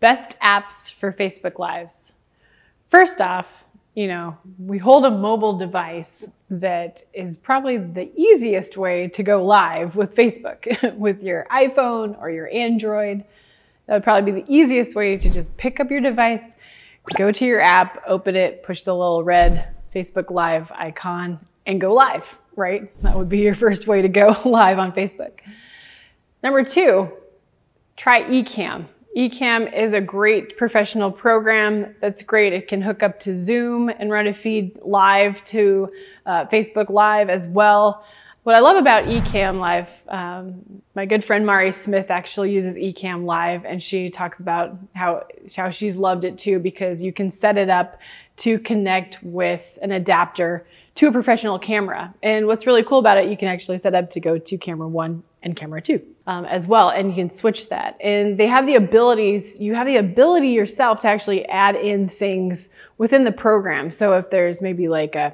Best apps for Facebook Lives. First off, you know, we hold a mobile device that is probably the easiest way to go live with Facebook, with your iPhone or your Android. That would probably be the easiest way to just pick up your device, go to your app, open it, push the little red Facebook Live icon, and go live, right? That would be your first way to go live on Facebook. Number two, try eCam. Ecamm is a great professional program that's great. It can hook up to Zoom and run a feed live to uh, Facebook Live as well. What I love about Ecamm Live, um, my good friend Mari Smith actually uses Ecamm Live, and she talks about how how she's loved it too because you can set it up to connect with an adapter to a professional camera. And what's really cool about it, you can actually set up to go to camera one and camera two um, as well and you can switch that and they have the abilities you have the ability yourself to actually add in things within the program so if there's maybe like a,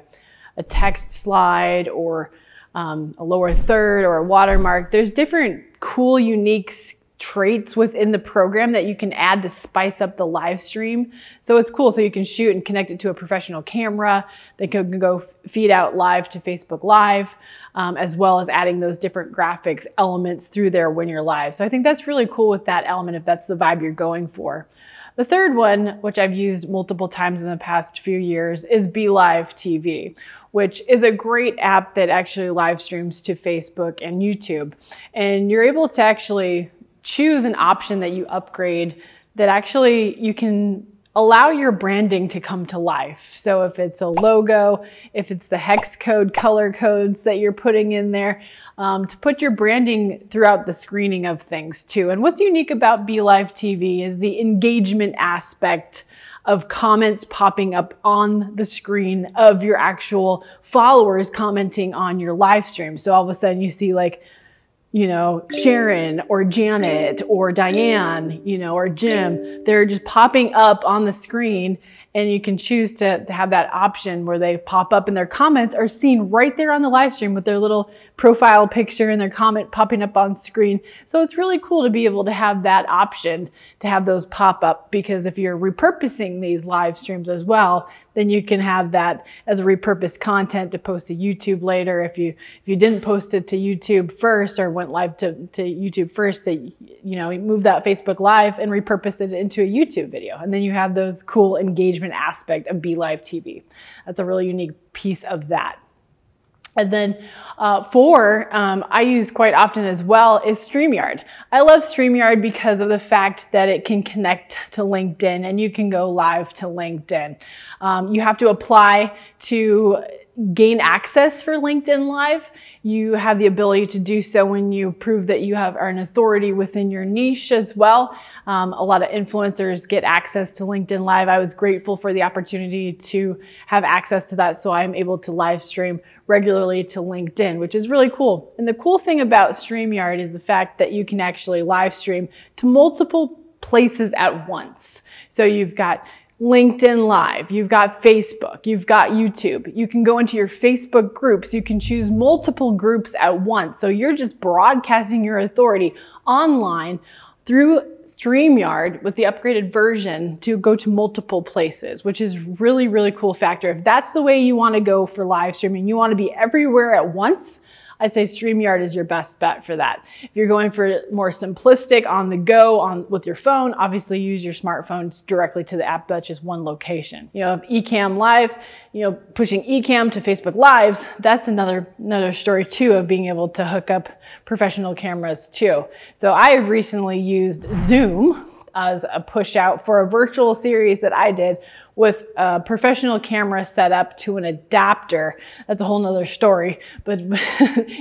a text slide or um, a lower third or a watermark there's different cool unique traits within the program that you can add to spice up the live stream. So it's cool. So you can shoot and connect it to a professional camera. that can go feed out live to Facebook Live, um, as well as adding those different graphics elements through there when you're live. So I think that's really cool with that element if that's the vibe you're going for. The third one, which I've used multiple times in the past few years, is Be Live TV, which is a great app that actually live streams to Facebook and YouTube. And you're able to actually choose an option that you upgrade that actually you can allow your branding to come to life. So if it's a logo, if it's the hex code, color codes that you're putting in there, um, to put your branding throughout the screening of things too. And what's unique about Be Live TV is the engagement aspect of comments popping up on the screen of your actual followers commenting on your live stream. So all of a sudden you see like you know, Sharon or Janet or Diane, you know, or Jim. They're just popping up on the screen and you can choose to, to, have that option where they pop up and their comments are seen right there on the live stream with their little profile picture and their comment popping up on screen. So it's really cool to be able to have that option to have those pop up because if you're repurposing these live streams as well, then you can have that as a repurposed content to post to YouTube later. If you if you didn't post it to YouTube first or went live to, to YouTube first, to you know move that Facebook live and repurpose it into a YouTube video. And then you have those cool engagement different aspect of Be Live TV. That's a really unique piece of that. And then uh, four, um, I use quite often as well, is StreamYard. I love StreamYard because of the fact that it can connect to LinkedIn and you can go live to LinkedIn. Um, you have to apply to gain access for LinkedIn Live, you have the ability to do so when you prove that you have an authority within your niche as well. Um, a lot of influencers get access to LinkedIn Live. I was grateful for the opportunity to have access to that, so I'm able to live stream regularly to LinkedIn, which is really cool. And the cool thing about StreamYard is the fact that you can actually live stream to multiple places at once. So you've got LinkedIn Live, you've got Facebook, you've got YouTube. You can go into your Facebook groups. You can choose multiple groups at once. So you're just broadcasting your authority online through StreamYard with the upgraded version to go to multiple places, which is really, really cool factor. If that's the way you want to go for live streaming, you want to be everywhere at once, I'd say StreamYard is your best bet for that. If you're going for more simplistic on the go on with your phone, obviously use your smartphones directly to the app. That's just one location. You know, eCam Live, you know, pushing eCam to Facebook Lives, that's another, another story too of being able to hook up professional cameras too. So I recently used Zoom as a push out for a virtual series that I did with a professional camera set up to an adapter. That's a whole nother story, but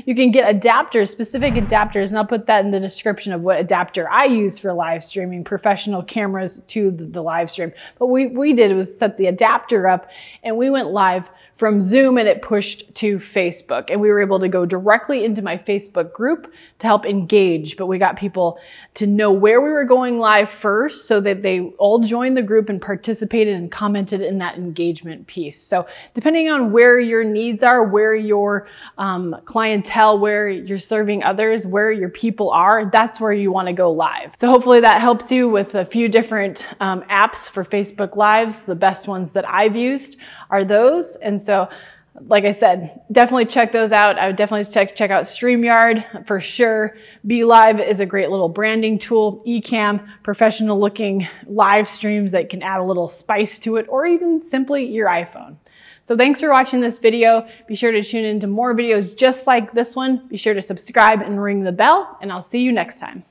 you can get adapters, specific adapters, and I'll put that in the description of what adapter I use for live streaming, professional cameras to the live stream. But we, we did was set the adapter up and we went live from Zoom and it pushed to Facebook. And we were able to go directly into my Facebook group to help engage, but we got people to know where we were going live first so that they all joined the group and participated and commented commented in that engagement piece. So depending on where your needs are, where your um, clientele, where you're serving others, where your people are, that's where you wanna go live. So hopefully that helps you with a few different um, apps for Facebook Lives. The best ones that I've used are those. And so like I said, definitely check those out. I would definitely check, check out StreamYard for sure. Be Live is a great little branding tool. Ecamm, professional looking live streams that can add a little spice to it or even simply your iPhone. So thanks for watching this video. Be sure to tune into more videos just like this one. Be sure to subscribe and ring the bell and I'll see you next time.